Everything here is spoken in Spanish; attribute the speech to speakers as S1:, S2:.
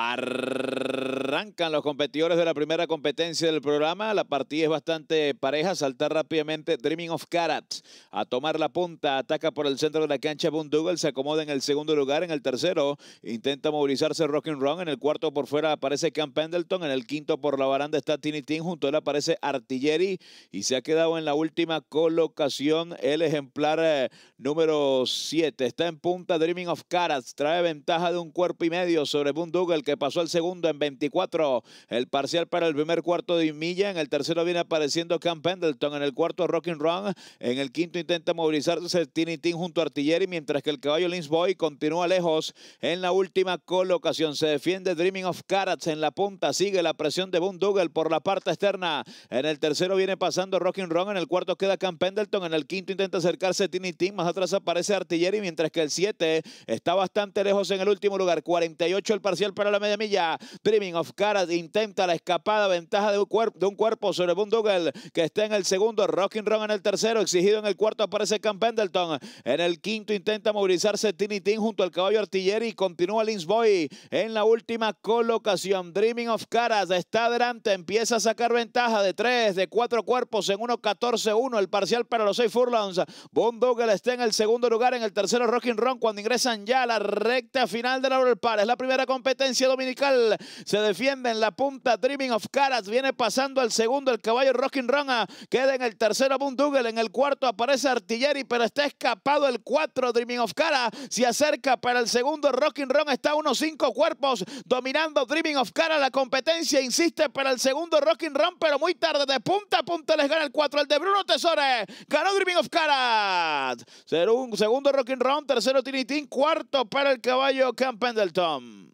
S1: Arr Arrancan los competidores de la primera competencia del programa. La partida es bastante pareja. Saltar rápidamente Dreaming of karats A tomar la punta. Ataca por el centro de la cancha Bundugal. Se acomoda en el segundo lugar. En el tercero intenta movilizarse and Roll, En el cuarto por fuera aparece camp Pendleton. En el quinto por la baranda está Tiny Tin. Junto a él aparece Artillery. Y se ha quedado en la última colocación el ejemplar eh, número 7. Está en punta Dreaming of karats Trae ventaja de un cuerpo y medio sobre Bundugal que pasó al segundo en 24. El parcial para el primer cuarto de Milla. En el tercero viene apareciendo camp Pendleton. En el cuarto, Rocking Run. En el quinto intenta movilizarse Tiny Team junto a Artillery, mientras que el caballo Lins Boy continúa lejos. En la última colocación se defiende Dreaming of Carats en la punta. Sigue la presión de Boone Dougal por la parte externa. En el tercero viene pasando Rocking Run. En el cuarto queda camp Pendleton. En el quinto intenta acercarse Tiny Team. Más atrás aparece Artillery, mientras que el siete está bastante lejos en el último lugar. 48 el parcial para la media milla. Dreaming of Caras intenta la escapada, ventaja de un, cuerpo, de un cuerpo sobre Bundugel, que está en el segundo, Rocking Ron en el tercero, exigido en el cuarto aparece Camp Pendleton. En el quinto intenta movilizarse Tini Tin junto al caballo artillero y continúa Boy en la última colocación. Dreaming of Caras está adelante, empieza a sacar ventaja de tres, de cuatro cuerpos en 14 1 el parcial para los seis furlongs. Douglas está en el segundo lugar, en el tercero Rocking Ron cuando ingresan ya a la recta final de la Laurel Par. Es la primera competencia dominical. Se Defienden la punta. Dreaming of Caras viene pasando al segundo. El caballo Rocking Run. queda en el tercero. Bundugel en el cuarto aparece Artilleri, pero está escapado el cuatro Dreaming of Caras se acerca para el segundo. Rocking Run. está a unos cinco cuerpos dominando Dreaming of Caras. La competencia insiste para el segundo. Rocking Run, pero muy tarde. De punta a punta les gana el cuatro. El de Bruno Tesores ganó Dreaming of Caras. Segundo Rocking Run, tercero Tinitín, cuarto para el caballo Camp Pendleton.